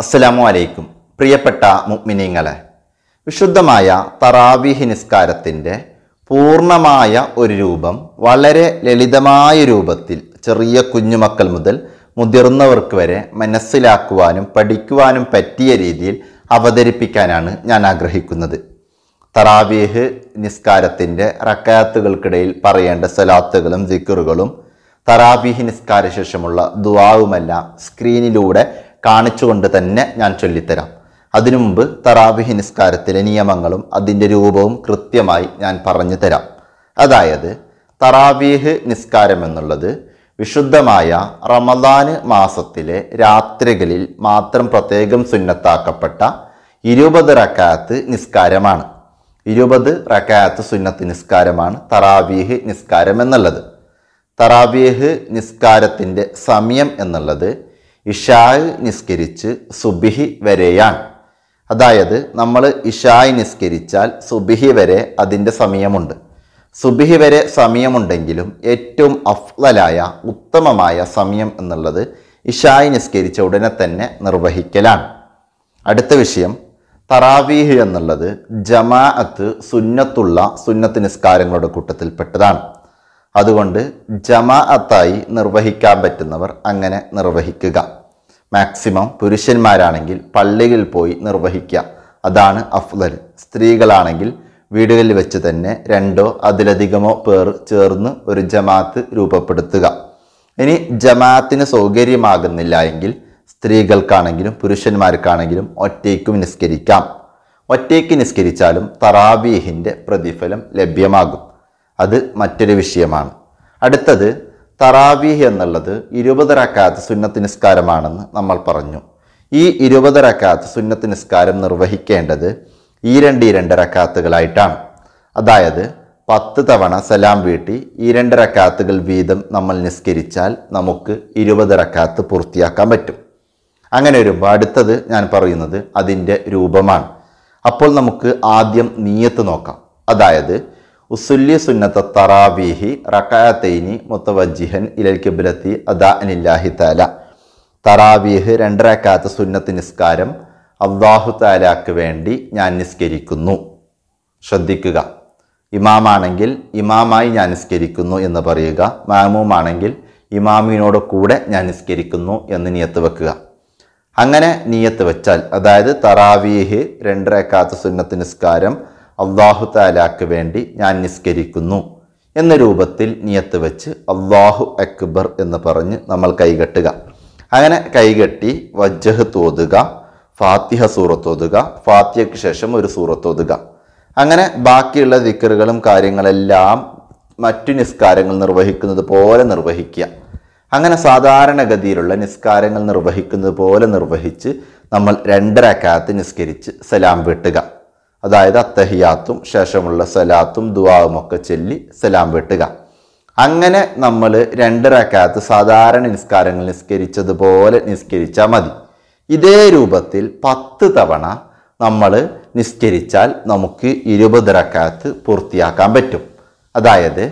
അസ്സലാമു അലൈക്കും പ്രിയപ്പെട്ട മുഗ്മിനീങ്ങളെ വിശുദ്ധമായ തറാവിഹി നിസ്കാരത്തിൻ്റെ പൂർണ്ണമായ ഒരു രൂപം വളരെ ലളിതമായ രൂപത്തിൽ ചെറിയ കുഞ്ഞുമക്കൾ മുതൽ മുതിർന്നവർക്ക് വരെ മനസ്സിലാക്കുവാനും പഠിക്കുവാനും പറ്റിയ രീതിയിൽ അവതരിപ്പിക്കാനാണ് ഞാൻ ആഗ്രഹിക്കുന്നത് തറാവീഹ് നിസ്കാരത്തിൻ്റെ റക്കാത്തുകൾക്കിടയിൽ പറയേണ്ട സലാത്തുകളും ജിക്കറുകളും തറാവീഹ് നിസ്കാര ശേഷമുള്ള ദുവാവുമെല്ലാം സ്ക്രീനിലൂടെ കാണിച്ചുകൊണ്ട് തന്നെ ഞാൻ ചൊല്ലിത്തരാം അതിനു മുമ്പ് തറാവിഹി നിസ്കാരത്തിലെ നിയമങ്ങളും അതിൻ്റെ രൂപവും കൃത്യമായി ഞാൻ പറഞ്ഞു തരാം അതായത് തറാവീഹ് നിസ്കാരം എന്നുള്ളത് വിശുദ്ധമായ റമദാന് മാസത്തിലെ രാത്രികളിൽ മാത്രം പ്രത്യേകം സുന്നത്താക്കപ്പെട്ട ഇരുപത് റക്കാത്ത് നിസ്കാരമാണ് ഇരുപത് റക്കാത്ത് സുന്നത്ത് നിസ്കാരമാണ് തറാവീഹ് നിസ്കാരം എന്നുള്ളത് തറാവീഹ് നിസ്കാരത്തിൻ്റെ സമയം എന്നുള്ളത് ഇഷായ് നിസ്കരിച്ച് സുബിഹി വരെയാണ് അതായത് നമ്മൾ ഇഷായ് നിസ്കരിച്ചാൽ സുബിഹി വരെ അതിൻ്റെ സമയമുണ്ട് സുബിഹി വരെ സമയമുണ്ടെങ്കിലും ഏറ്റവും അഫ്ലലായ ഉത്തമമായ സമയം എന്നുള്ളത് ഇഷായ് നിസ്കരിച്ച ഉടനെ തന്നെ നിർവഹിക്കലാണ് അടുത്ത വിഷയം തറാവീഹ് എന്നുള്ളത് ജമാഅത്ത് സുന്നത്തുള്ള സുന്നത്ത് നിസ്കാരങ്ങളുടെ കൂട്ടത്തിൽപ്പെട്ടതാണ് അതുകൊണ്ട് ജമാഅത്തായി നിർവഹിക്കാൻ പറ്റുന്നവർ അങ്ങനെ നിർവഹിക്കുക മാക്സിമം പുരുഷന്മാരാണെങ്കിൽ പള്ളിയിൽ പോയി നിർവഹിക്കുക അതാണ് അഫ്ലൽ സ്ത്രീകളാണെങ്കിൽ വീടുകളിൽ വെച്ച് തന്നെ രണ്ടോ അതിലധികമോ പേർ ചേർന്ന് ഒരു ജമാഅത്ത് രൂപപ്പെടുത്തുക ഇനി ജമാഅത്തിന് സൗകര്യമാകുന്നില്ല എങ്കിൽ സ്ത്രീകൾക്കാണെങ്കിലും പുരുഷന്മാർക്കാണെങ്കിലും ഒറ്റയ്ക്കും നിസ്കരിക്കാം ഒറ്റയ്ക്ക് നിസ്കരിച്ചാലും തറാബീഹിൻ്റെ പ്രതിഫലം ലഭ്യമാകും അത് മറ്റൊരു വിഷയമാണ് അടുത്തത് തറാവീഹ് എന്നുള്ളത് ഇരുപത് റക്കാത്ത് സുന്നത്ത് നിസ്കാരമാണെന്ന് നമ്മൾ പറഞ്ഞു ഈ ഇരുപത് റക്കാത്ത് സുന്നത്ത് നിസ്കാരം നിർവഹിക്കേണ്ടത് ഈ രണ്ട് ഈ രണ്ട് റക്കാത്തുകളായിട്ടാണ് അതായത് പത്ത് തവണ സലാം വീട്ടി ഈ രണ്ട് റക്കാത്തുകൾ വീതം നമ്മൾ നിസ്കരിച്ചാൽ നമുക്ക് ഇരുപത് റക്കാത്ത് പൂർത്തിയാക്കാൻ പറ്റും അങ്ങനെ വരുമ്പോൾ അടുത്തത് ഞാൻ പറയുന്നത് അതിൻ്റെ രൂപമാണ് അപ്പോൾ നമുക്ക് ആദ്യം നീയത്ത് നോക്കാം അതായത് ഉസുല്യ സുന്നത്ത തറാവീഹി റക്കാത്തൈനി മുത്തവജിഹൻ ഇലൽ കിബിലത്തി അനില്ലാഹി താല തറാവീഹ് രണ്ടരക്കാത്ത സുന്നത്ത് നിസ്കാരം അള്ളാഹു താലാക്ക് വേണ്ടി ഞാൻ നിസ്കരിക്കുന്നു ശ്രദ്ധിക്കുക ഇമാമാണെങ്കിൽ ഇമാമായി ഞാൻ നിസ്കരിക്കുന്നു എന്ന് പറയുക മാമുമാണെങ്കിൽ ഇമാമിനോട് കൂടെ ഞാൻ നിസ്കരിക്കുന്നു എന്ന് നിയത്ത് വെക്കുക അങ്ങനെ നീയത്ത് വെച്ചാൽ അതായത് തറാവീഹ് രണ്ടരക്കാത്ത സുന്നത്ത് നിസ്കാരം അള്ളാഹു താലാക്ക് വേണ്ടി ഞാൻ നിസ്കരിക്കുന്നു എന്ന രൂപത്തിൽ നിയത്ത് വെച്ച് അള്ളാഹു അക്ബർ എന്ന് പറഞ്ഞ് നമ്മൾ കൈകെട്ടുക അങ്ങനെ കൈകെട്ടി വജ്ജഹ് തോതുക ഫാത്തിഹ സൂറത്തോതുക ഫാത്തിഹയ്ക്ക് ശേഷം ഒരു സൂറത്തോതുക അങ്ങനെ ബാക്കിയുള്ള ദിക്കറുകളും കാര്യങ്ങളെല്ലാം മറ്റു നിസ്കാരങ്ങൾ നിർവഹിക്കുന്നത് പോലെ നിർവഹിക്കുക അങ്ങനെ സാധാരണഗതിയിലുള്ള നിസ്കാരങ്ങൾ നിർവഹിക്കുന്നത് പോലെ നിർവഹിച്ച് നമ്മൾ രണ്ടരക്കാലത്ത് നിസ്കരിച്ച് സലാം വെട്ടുക അതായത് അത്തഹിയാത്തും ശേഷമുള്ള സലാത്തും ദുവാവും ഒക്കെ ചൊല്ലി സലാം വെട്ടുക അങ്ങനെ നമ്മൾ രണ്ട് റക്കാത്ത് സാധാരണ നിസ്കാരങ്ങൾ നിസ്കരിച്ചതുപോലെ നിസ്കരിച്ചാൽ മതി ഇതേ രൂപത്തിൽ പത്ത് തവണ നമ്മൾ നിസ്കരിച്ചാൽ നമുക്ക് ഇരുപത് റക്കാത്ത് പൂർത്തിയാക്കാൻ പറ്റും അതായത്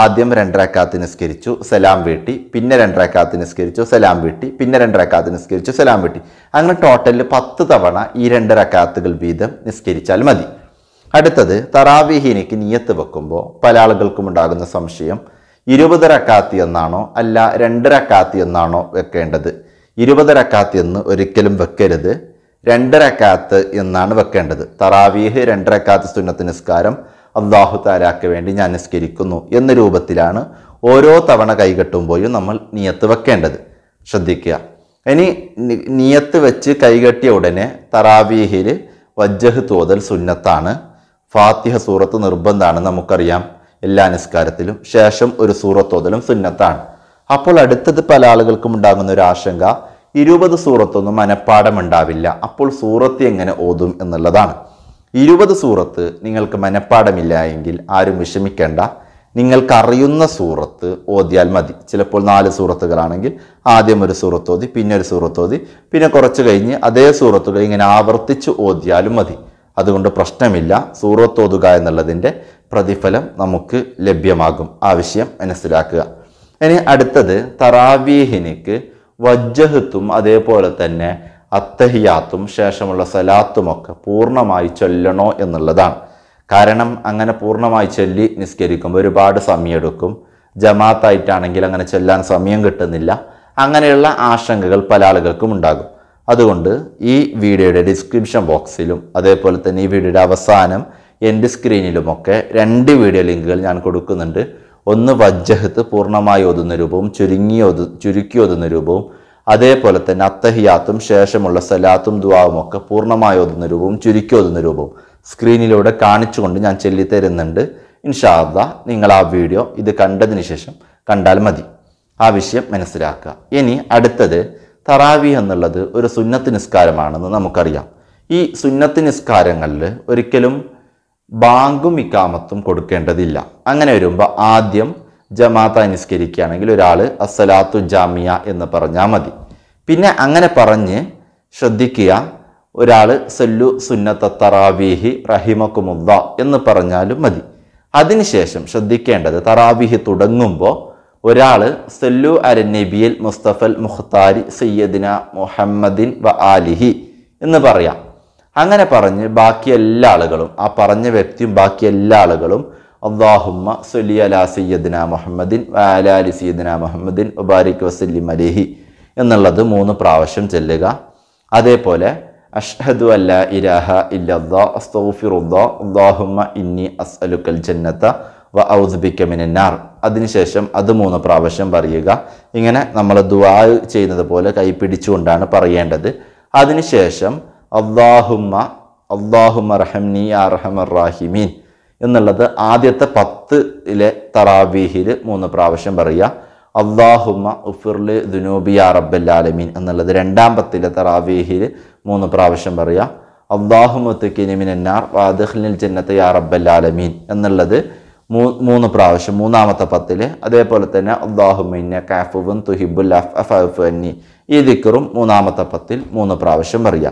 ആദ്യം രണ്ടരക്കാത്ത് നിസ്കരിച്ചു സലാം വീട്ടി പിന്നെ രണ്ടരക്കാത്ത് നിസ്കരിച്ചു സലാം വീട്ടി പിന്നെ രണ്ടരക്കാത്ത് നിസ്കരിച്ചു സലാം വീട്ടി അങ്ങനെ ടോട്ടലിൽ പത്ത് തവണ ഈ രണ്ടരക്കാത്തുകൾ വീതം നിസ്കരിച്ചാൽ മതി അടുത്തത് തറാവിഹീനയ്ക്ക് നീയത്ത് വെക്കുമ്പോൾ പല ആളുകൾക്കും ഉണ്ടാകുന്ന സംശയം ഇരുപത് റക്കാത്തി എന്നാണോ അല്ല രണ്ടരക്കാത്തി എന്നാണോ വെക്കേണ്ടത് ഇരുപത് റക്കാത്തി എന്ന് ഒരിക്കലും വെക്കരുത് രണ്ടരക്കാത്ത് എന്നാണ് വെക്കേണ്ടത് തറാവീഹ് രണ്ടരക്കാത്ത് സുന്നത്ത് നിസ്കാരം അള്ളാഹു താലാക്ക് വേണ്ടി ഞാൻ നിസ്കരിക്കുന്നു എന്ന രൂപത്തിലാണ് ഓരോ തവണ കൈകെട്ടുമ്പോഴും നമ്മൾ നിയത്ത് വെക്കേണ്ടത് ശ്രദ്ധിക്കുക ഇനി നിയത്ത് വെച്ച് കൈകെട്ടിയ ഉടനെ തറാവീഹിൽ വജ്ജഹ് തോതൽ സുന്നത്താണ് ഫാത്തിഹ സൂറത്ത് നിർബന്ധമാണ് നമുക്കറിയാം എല്ലാ നിസ്കാരത്തിലും ശേഷം ഒരു സൂറത്തോതലും സുന്നത്താണ് അപ്പോൾ അടുത്തത് പല ആളുകൾക്കും ഉണ്ടാകുന്ന ഒരു ആശങ്ക ഇരുപത് സൂറത്തൊന്നും മനഃപ്പാടം ഉണ്ടാവില്ല അപ്പോൾ സൂറത്ത് എങ്ങനെ ഓതും എന്നുള്ളതാണ് ഇരുപത് സൂറത്ത് നിങ്ങൾക്ക് മനഃപ്പാടമില്ല എങ്കിൽ ആരും വിഷമിക്കേണ്ട നിങ്ങൾക്കറിയുന്ന സൂറത്ത് ഓതിയാൽ മതി ചിലപ്പോൾ നാല് സൂറത്തുകളാണെങ്കിൽ ആദ്യം ഒരു സൂറത്ത് ഓതി പിന്നെ ഒരു സൂറത്ത് ഓതി പിന്നെ കുറച്ച് കഴിഞ്ഞ് അതേ സൂറത്തുകൾ ഇങ്ങനെ ആവർത്തിച്ച് ഓതിയാലും മതി അതുകൊണ്ട് പ്രശ്നമില്ല സൂറത്ത് ഓതുക എന്നുള്ളതിൻ്റെ പ്രതിഫലം നമുക്ക് ലഭ്യമാകും ആവശ്യം മനസ്സിലാക്കുക ഇനി അടുത്തത് തറാവീഹിനിക്ക് വജ്ജഹത്തും അതേപോലെ തന്നെ അത്തഹിയാത്തും ശേഷമുള്ള സലാത്തുമൊക്കെ പൂർണ്ണമായി ചൊല്ലണോ എന്നുള്ളതാണ് കാരണം അങ്ങനെ പൂർണ്ണമായി ചൊല്ലി നിസ്കരിക്കുമ്പോൾ ഒരുപാട് സമയമെടുക്കും ജമാത്തായിട്ടാണെങ്കിൽ അങ്ങനെ ചൊല്ലാൻ സമയം കിട്ടുന്നില്ല അങ്ങനെയുള്ള ആശങ്കകൾ പല ആളുകൾക്കും ഉണ്ടാകും അതുകൊണ്ട് ഈ വീഡിയോയുടെ ഡിസ്ക്രിപ്ഷൻ ബോക്സിലും അതേപോലെ തന്നെ ഈ വീഡിയോയുടെ അവസാനം എൻ്റെ സ്ക്രീനിലുമൊക്കെ രണ്ട് വീഡിയോ ലിങ്കുകൾ ഞാൻ കൊടുക്കുന്നുണ്ട് ഒന്ന് വജ്ജഹത്ത് പൂർണ്ണമായി ഓതുന്ന രൂപവും ചുരുങ്ങി ഓതു ചുരുക്കി ഓതുന്ന രൂപവും അതേപോലെ തന്നെ അത്തഹിയാത്തും ശേഷമുള്ള സലാത്തും ദുവാവും ഒക്കെ പൂർണ്ണമായി ഓതുന്ന രൂപവും ചുരുക്കി ഓതുന്ന രൂപവും സ്ക്രീനിലൂടെ കാണിച്ചുകൊണ്ട് ഞാൻ ചൊല്ലിത്തരുന്നുണ്ട് ഇൻഷാദ നിങ്ങൾ ആ വീഡിയോ ഇത് കണ്ടതിന് ശേഷം കണ്ടാൽ മതി ആ വിഷയം മനസ്സിലാക്കുക ഇനി അടുത്തത് തറാവി എന്നുള്ളത് ഒരു സുന്നത്ത് നിസ്കാരമാണെന്ന് നമുക്കറിയാം ഈ സുന്നത്ത് നിസ്കാരങ്ങളിൽ ഒരിക്കലും ബാങ്കും ഇക്കാമത്തും കൊടുക്കേണ്ടതില്ല അങ്ങനെ വരുമ്പോൾ ആദ്യം ജമാഅത്തായി നിസ്കരിക്കുകയാണെങ്കിൽ ഒരാൾ അസ്സലാത്തു ജാമിയ എന്ന് പറഞ്ഞാൽ മതി പിന്നെ അങ്ങനെ പറഞ്ഞ് ശ്രദ്ധിക്കുക ഒരാൾ സല്ലു സുന്നത്ത തറാവീഹി റഹിമക്കുമുദ്ദ എന്ന് പറഞ്ഞാലും മതി അതിനുശേഷം ശ്രദ്ധിക്കേണ്ടത് തറാവീഹി തുടങ്ങുമ്പോൾ ഒരാൾ സല്ലു അരനബിയിൽ മുസ്തഫൽ മുഖ്താരി സയ്യദിന മുഹമ്മദിൻ വ ആലിഹി എന്ന് പറയാം അങ്ങനെ പറഞ്ഞ് ബാക്കി എല്ലാ ആളുകളും ആ പറഞ്ഞ വ്യക്തിയും ബാക്കി എല്ലാ ആളുകളും അള്ളാഹുമ്മ സൊലി അലാ സയ്യദ്ന മുഹമ്മദിൻ വാലാലി സയ്യദ്ന മുഹമ്മദിൻ ഉബാരിക് വസല്ലിം അലിഹി എന്നുള്ളത് മൂന്ന് പ്രാവശ്യം ചെല്ലുക അതേപോലെ അഷ്ഹദു അല്ല ഇരാഹ ഇല്ലല്ലാ അസ്തൗഫിറുല്ലാ അള്ളാഹുമ്മ ഇന്നി അസ്അലുക്കൽ ജന്നത്ത വ ഔസ്ബിക്കമിനാർ അതിനുശേഷം അത് മൂന്ന് പ്രാവശ്യം പറയുക ഇങ്ങനെ നമ്മൾ ദുവാ ചെയ്യുന്നത് പോലെ കൈപ്പിടിച്ചുകൊണ്ടാണ് പറയേണ്ടത് അതിനുശേഷം അള്ളാഹുമ്മ അള്ളാഹുമ റഹംനി അർഹമർ റാഹിമീൻ എന്നുള്ളത് ആദ്യത്തെ പത്തിലെ തറാവീഹിൽ മൂന്ന് പ്രാവശ്യം പറയുക അള്ളാഹുമ ഉഫിർലി ദുനൂബി യാ റബ്ബല്ലാലമീൻ എന്നുള്ളത് രണ്ടാം പത്തിലെ തറാവീഹിൽ മൂന്ന് പ്രാവശ്യം പറയുക അള്ളാഹുമത്തുക്കിനിമിനാർ വാദഖ്ലിൽ ജന്നത്ത് യാ റബ്ബല്ലാലമീൻ എന്നുള്ളത് മൂ മൂന്ന് പ്രാവശ്യം മൂന്നാമത്തെ പത്തിൽ അതേപോലെ തന്നെ അള്ളാഹുമിന്ന കാഫുവും തുഹിബുൽ അഫ് ഈ ദിക്കറും മൂന്നാമത്തെ പത്തിൽ മൂന്ന് പ്രാവശ്യം പറയുക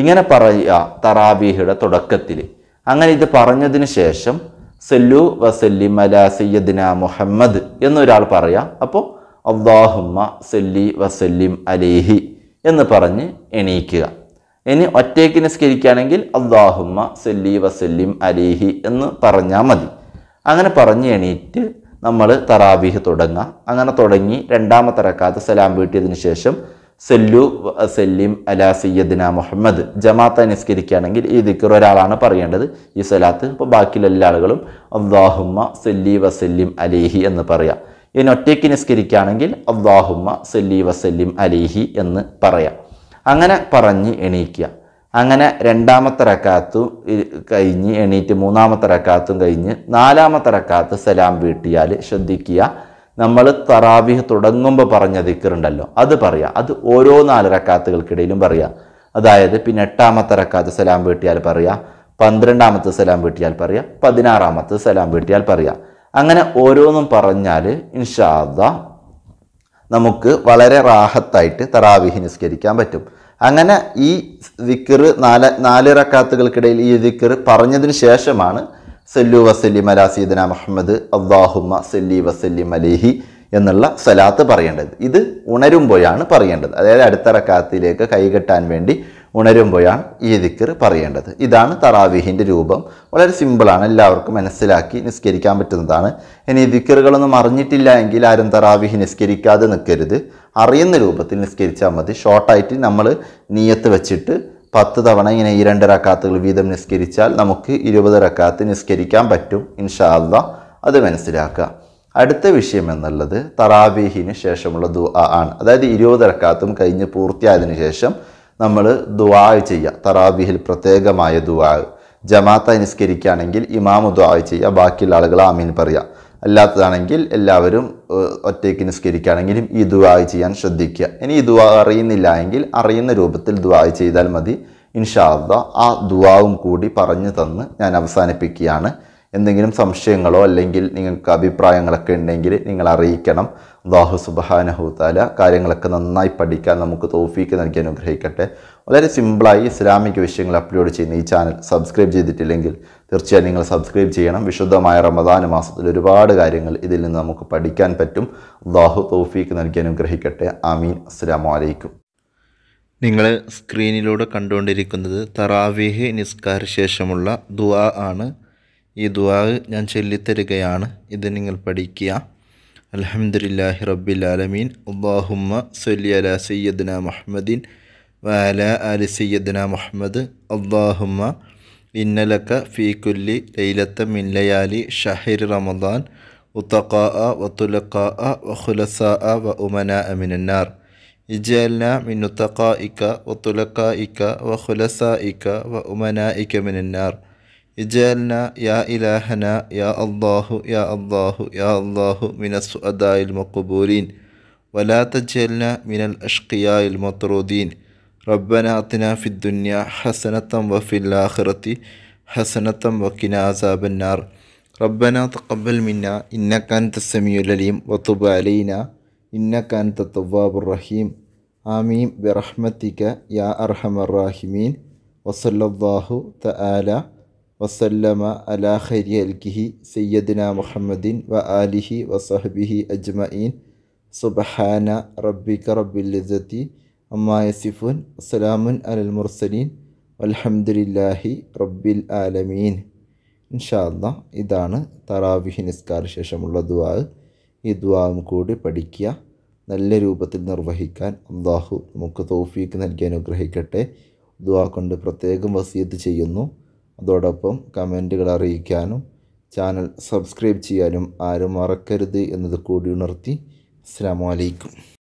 ഇങ്ങനെ പറയുക തറാബീഹയുടെ തുടക്കത്തിൽ അങ്ങനെ ഇത് പറഞ്ഞതിന് ശേഷം സല്ലു വസല്ലിം മലാ സയ്യദിന മുഹമ്മദ് എന്നൊരാൾ പറയാം അപ്പോൾ അള്ളാഹുമ്മ സല്ലി വസല്ലിം അലേഹി എന്ന് പറഞ്ഞ് എണീക്കുക ഇനി ഒറ്റയ്ക്ക് നിസ്കരിക്കുകയാണെങ്കിൽ അള്ളാഹുമ്മ സല്ലി വസല്ലിം അലേഹി എന്ന് പറഞ്ഞാൽ മതി അങ്ങനെ പറഞ്ഞ് എണീറ്റ് നമ്മൾ തറാവീഹ് തുടങ്ങുക അങ്ങനെ തുടങ്ങി രണ്ടാമത്തെ റക്കാത്ത് സലാം വീട്ടിയതിന് ശേഷം സെല്ലു സെല്ലിം അലാ സയ്യദ്ന മുഹമ്മദ് ജമാഅത്തെ നിസ്കരിക്കുകയാണെങ്കിൽ ഈ ദിക്കർ ഒരാളാണ് പറയേണ്ടത് ഈ സലാത്ത് ഇപ്പോൾ ബാക്കിയുള്ള എല്ലാ ആളുകളും അള്ളാഹുമ്മ സെല്ലി വസല്ലിം അലേഹി എന്ന് പറയാം ഇനി ഒറ്റയ്ക്ക് നിസ്കരിക്കുകയാണെങ്കിൽ അള്ളാഹുമ്മ സെല്ലി വസല്ലിം അലേഹി എന്ന് പറയാം അങ്ങനെ പറഞ്ഞ് എണീക്കുക അങ്ങനെ രണ്ടാമത്തെ റക്കാത്തും കഴിഞ്ഞ് എണീറ്റ് മൂന്നാമത്തെ റക്കാത്തും കഴിഞ്ഞ് നാലാമത്തെ റക്കാത്ത് സലാം വീട്ടിയാൽ ശ്രദ്ധിക്കുക നമ്മൾ തറാവിഹ് തുടങ്ങുമ്പോൾ പറഞ്ഞ ദിക്കറുണ്ടല്ലോ അത് പറയാം അത് ഓരോ നാല് റക്കാത്തുകൾക്കിടയിലും പറയാം അതായത് പിന്നെ എട്ടാമത്തെ റക്കാത്ത് സലാം വീട്ടിയാൽ പറയാം പന്ത്രണ്ടാമത്തെ സലാം വീട്ടിയാൽ പറയാം പതിനാറാമത്തെ സലാം വീട്ടിയാൽ പറയാം അങ്ങനെ ഓരോന്നും പറഞ്ഞാൽ ഇൻഷാദ നമുക്ക് വളരെ റാഹത്തായിട്ട് തറാവിഹ് നിസ്കരിക്കാൻ പറ്റും അങ്ങനെ ഈ ദിക്കറ് നാല് നാല് റക്കാത്തുകൾക്കിടയിൽ ഈ ദിക്കറ് പറഞ്ഞതിന് ശേഷമാണ് സല്ലു വസല്ലിം അലാ സീദന മുഹമ്മദ് അള്ളാഹുമ്മ സല്ലി വസല്ലിം അലിഹി എന്നുള്ള സലാത്ത് പറയേണ്ടത് ഇത് ഉണരുമ്പോഴാണ് പറയേണ്ടത് അതായത് അടുത്ത റക്കാത്തിലേക്ക് കൈകെട്ടാൻ വേണ്ടി ഉണരുമ്പോഴാണ് ഈ ദിക്കർ പറയേണ്ടത് ഇതാണ് തറാവീഹിൻ്റെ രൂപം വളരെ സിമ്പിളാണ് എല്ലാവർക്കും മനസ്സിലാക്കി നിസ്കരിക്കാൻ പറ്റുന്നതാണ് ഇനി ദിക്കറുകളൊന്നും അറിഞ്ഞിട്ടില്ല എങ്കിൽ ആരും തറാവീഹി നിസ്കരിക്കാതെ നിൽക്കരുത് അറിയുന്ന രൂപത്തിൽ നിസ്കരിച്ചാൽ മതി ഷോർട്ടായിട്ട് നമ്മൾ നീയത്ത് വെച്ചിട്ട് പത്ത് തവണ ഇങ്ങനെ ഈ രണ്ട് റക്കാത്തുകൾ വീതം നിസ്കരിച്ചാൽ നമുക്ക് ഇരുപത് റക്കാത്ത് നിസ്കരിക്കാൻ പറ്റും ഇൻഷാ അത് മനസ്സിലാക്കുക അടുത്ത വിഷയം എന്നുള്ളത് തറാബീഹിന് ശേഷമുള്ള ദുആ ആണ് അതായത് ഇരുപത് റക്കാത്തും കഴിഞ്ഞ് പൂർത്തിയായതിനു ശേഷം നമ്മൾ ദുആ ചെയ്യുക തറാബീഹിൽ പ്രത്യേകമായ ദുആ ജമാത്ത നിസ്കരിക്കുകയാണെങ്കിൽ ഇമാമു ദുആ ചെയ്യുക ബാക്കിയുള്ള ആളുകൾ ആമീൻ പറയുക അല്ലാത്തതാണെങ്കിൽ എല്ലാവരും ഒറ്റയ്ക്ക് നിസ്കരിക്കുകയാണെങ്കിലും ഈ ദുവായി ചെയ്യാൻ ശ്രദ്ധിക്കുക ഇനി ഈ ദുവാ അറിയുന്നില്ല എങ്കിൽ അറിയുന്ന രൂപത്തിൽ ദുവായി ചെയ്താൽ മതി ഇൻഷാദ ആ ദുവാവും കൂടി പറഞ്ഞു തന്ന് ഞാൻ അവസാനിപ്പിക്കുകയാണ് എന്തെങ്കിലും സംശയങ്ങളോ അല്ലെങ്കിൽ നിങ്ങൾക്ക് അഭിപ്രായങ്ങളൊക്കെ ഉണ്ടെങ്കിൽ നിങ്ങൾ അറിയിക്കണം അള്ളാഹു സുബാനഹുത്താല കാര്യങ്ങളൊക്കെ നന്നായി പഠിക്കാൻ നമുക്ക് തോഫീക്ക് നൽകി അനുഗ്രഹിക്കട്ടെ വളരെ സിമ്പിളായി ഇസ്ലാമിക് വിഷയങ്ങൾ അപ്ലോഡ് ചെയ്യുന്ന ഈ ചാനൽ സബ്സ്ക്രൈബ് ചെയ്തിട്ടില്ലെങ്കിൽ തീർച്ചയായും നിങ്ങൾ സബ്സ്ക്രൈബ് ചെയ്യണം വിശുദ്ധമായ റമദാൻ മാസത്തിൽ ഒരുപാട് കാര്യങ്ങൾ ഇതിൽ നിന്ന് നമുക്ക് പഠിക്കാൻ പറ്റും അള്ളാഹു തോഫീക്ക് നൽകി അനുഗ്രഹിക്കട്ടെ ആമീൻ അസ്സാം വലൈക്കും നിങ്ങൾ സ്ക്രീനിലൂടെ കണ്ടുകൊണ്ടിരിക്കുന്നത് തറാവീഹ് നിസ്കാര ശേഷമുള്ള ദുആ ആണ് ഈ ദുആ ഞാൻ ചൊല്ലിത്തരികയാണ് ഇത് നിങ്ങൾ പഠിക്കുക അലഹമുല്ലാഹി റബ്ബിൽ ആലമീൻ അള്ളാഹുമ്മ സൊല്ലി അല സയ്യദ്ന മുഹമ്മദീൻ وعلى آل سيدنا محمد اللهم إن لك في كل ليلة من ليالي شهر رمضان وتقاء وطلقاء وخلصاء وأمناء من النار اجعلنا من نتقائك وطلقائك وخلصائك وأمنائك من النار اجعلنا يا إلهنا يا الله يا الله يا الله من السؤداء المقبولين ولا تجعلنا من الأشقياء المطرودين ربنا آتنا في الدنيا حسنة وفي الآخرة حسنة وقنا عذاب النار ربنا تقبل منا إنك أنت السميع العليم وتب علينا إنك أنت التواب الرحيم آمين برحمتك يا أرحم الراحمين وصلى الله تعالى وسلم على خير خلقه سيدنا محمد وآله وصحبه أجمعين سبحان ربك رب العزة അമ്മ യസിഫുൻ അസ്സലാമുൻ അലൽ മുർസലീൻ അലഹമുല്ലാഹി റബ്ബിൽ ആലമീൻ ഇൻഷാല്ല ഇതാണ് തറാവിഹി നിസ്കാര ശേഷമുള്ള ദ്വാ ഈ ദ്വാവും കൂടി പഠിക്കുക നല്ല രൂപത്തിൽ നിർവഹിക്കാൻ അള്ളാഹു നമുക്ക് തോഫീക്ക് നൽകി അനുഗ്രഹിക്കട്ടെ ദ്വാ കൊണ്ട് പ്രത്യേകം വസീത്ത് ചെയ്യുന്നു അതോടൊപ്പം കമൻറ്റുകൾ അറിയിക്കാനും ചാനൽ സബ്സ്ക്രൈബ് ചെയ്യാനും ആരും മറക്കരുത് എന്നത് കൂടി ഉണർത്തി അസ്സാം വലൈക്കും